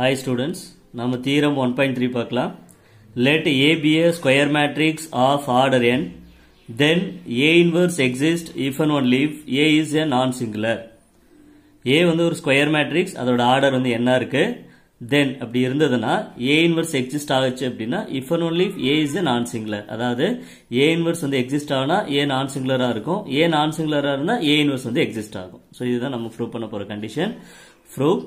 hi students நம்ம theorem one point three பார்க்கலாம் let A be a square matrix of order n then A inverse exist if and only if A is a non singular ஏ வந்து ஒரு square matrix அதோட order வந்து என்ன இருக்கு தென் அப்படி இருந்ததுன்னா ஏ இன்வர்ஸ் எக்ஸிஸ்ட் ஆகுச்சு அப்படின்னா if and only A is a non singular அதாவது ஏ இன்வர்ஸ் வந்து எக்ஸிஸ்ட் ஆகுனா ஏ நான் சிங்குலராக இருக்கும் ஏ நான் சிங்குலராக இருந்தால் ஏ இன்வர்ஸ் வந்து எக்ஸிஸ்ட் ஆகும் ஸோ இதுதான் நம்ம ப்ரூவ் பண்ண போகிற கண்டிஷன் ப்ரூவ்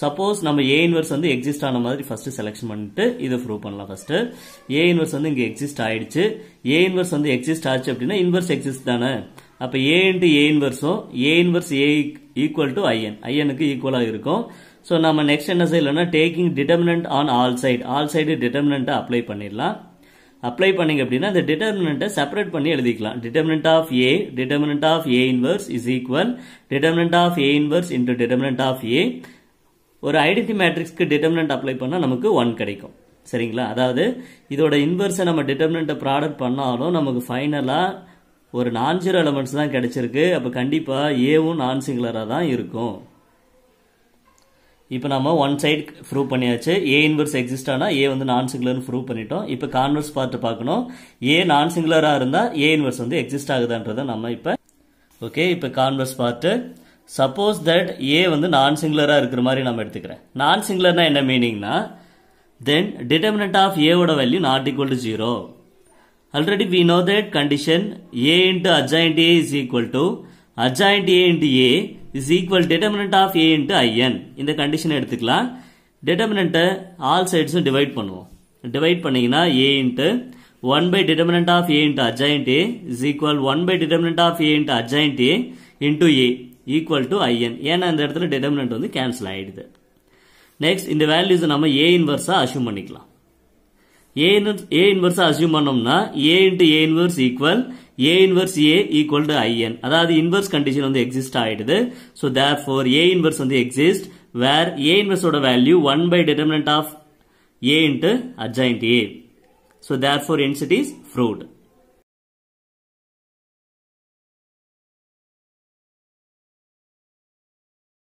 சப்போஸ் நம்ம ஏ இன்வர்ஸ் வந்து எக்ஸிஸ்ட் ஆன மாதிரி ஃபஸ்ட்டு செலெக்ஷன் பண்ணிட்டு இதை ப்ரூவ் பண்ணலாம் ஃபஸ்ட்டு ஏ இன்வர்ஸ் வந்து இங்கே எக்ஸிஸ்ட் ஆயிடுச்சு ஏ இன்வர்ஸ் வந்து எக்ஸிஸ்ட் ஆச்சு அப்படின்னா இன்வர்ஸ் எக்ஸிஸ்ட் தானே அப்போ ஏ இன்ட்டு ஏ இன்வர்ஸும் A inverse A equal to I N ஐஎனுக்கு ஈக்குவலாக இருக்கும் ஸோ நம்ம நெக்ஸ்ட் என்ன செய்யலாம்னா taking determinant on all side all side டிட்டர்மினண்ட்டை அப்ளை பண்ணிடலாம் அப்ளை பண்ணிங்க அப்படின்னா இந்த டிட்டர்மினண்ட்டை செப்பரேட் பண்ணி எழுதிக்கலாம் determinant of A determinant of A inverse is equal determinant of A inverse into determinant of A ஒரு ஐடென்டி மேட்ரிக்ஸ்க்கு டிட்டர்மினன்ட் அப்ளை பண்ணால் நமக்கு ஒன் கிடைக்கும் சரிங்களா அதாவது இதோட இன்வெர்ஸை நம்ம டிட்டர்மினண்ட்டை ப்ராடக்ட் பண்ணாலும் நமக்கு ஃபைனலாக ஒரு நான் ஜீரோ எலமெண்ட்ஸ் தான் கிடைச்சிருக்கு அப்போ கண்டிப்பாக ஏவும் நான் சிங்குலராக தான் இருக்கும் இப்போ நம்ம ஒன் சைடு ப்ரூவ் பண்ணியாச்சு ஏ இன்வெர்ஸ் எக்ஸிஸ்ட் ஆனால் ஏ வந்து நான் சிங்குலர்னு ப்ரூவ் பண்ணிட்டோம் இப்போ கான்வெர்ஸ் பார்த்து பார்க்கணும் ஏ நான் சிங்குலராக இருந்தால் ஏ இன்வெர்ஸ் வந்து எக்ஸிஸ்ட் ஆகுதான்றதை நம்ம இப்போ ஓகே இப்போ converse part suppose that A வந்து நான் சிங்குலராக இருக்கிற மாதிரி நம்ம எடுத்துக்கிறேன் நான் சிங்குலர்னா என்ன மீனிங்னா தென் டிட்டர்மினட் ஆஃப் ஏவோட value not equal to zero already we know that condition A into adjoint A is equal to adjoint A into A is equal determinant of A into I N இந்த கண்டிஷனை எடுத்துக்கலாம் டிட்டர்மினண்ட்டை all சைட்ஸும் divide பண்ணுவோம் divide பண்ணிங்கன்னா A into one by determinant of A into adjoint A is equal one by determinant of A into adjoint A into A equal to I N ஏன்னா இந்த இடத்துல determinant வந்து கேன்சல் ஆகிடுது நெக்ஸ்ட் இந்த வேல்யூஸை நம்ம ஏ inverse assume பண்ணிக்கலாம் a inverse ஏ இன்வர்ஸாக a பண்ணோம்னா A into A inverse equal a equal A equal to I N அதாவது இன்வர்ஸ் கண்டிஷன் வந்து எக்ஸிஸ்ட் ஆகிடுது ஸோ தேர் a inverse வந்து வந்து எக்ஸிஸ்ட் வேர் inverse இன்வர்ஸோட value one by determinant of a into adjoint A so there n set is fruit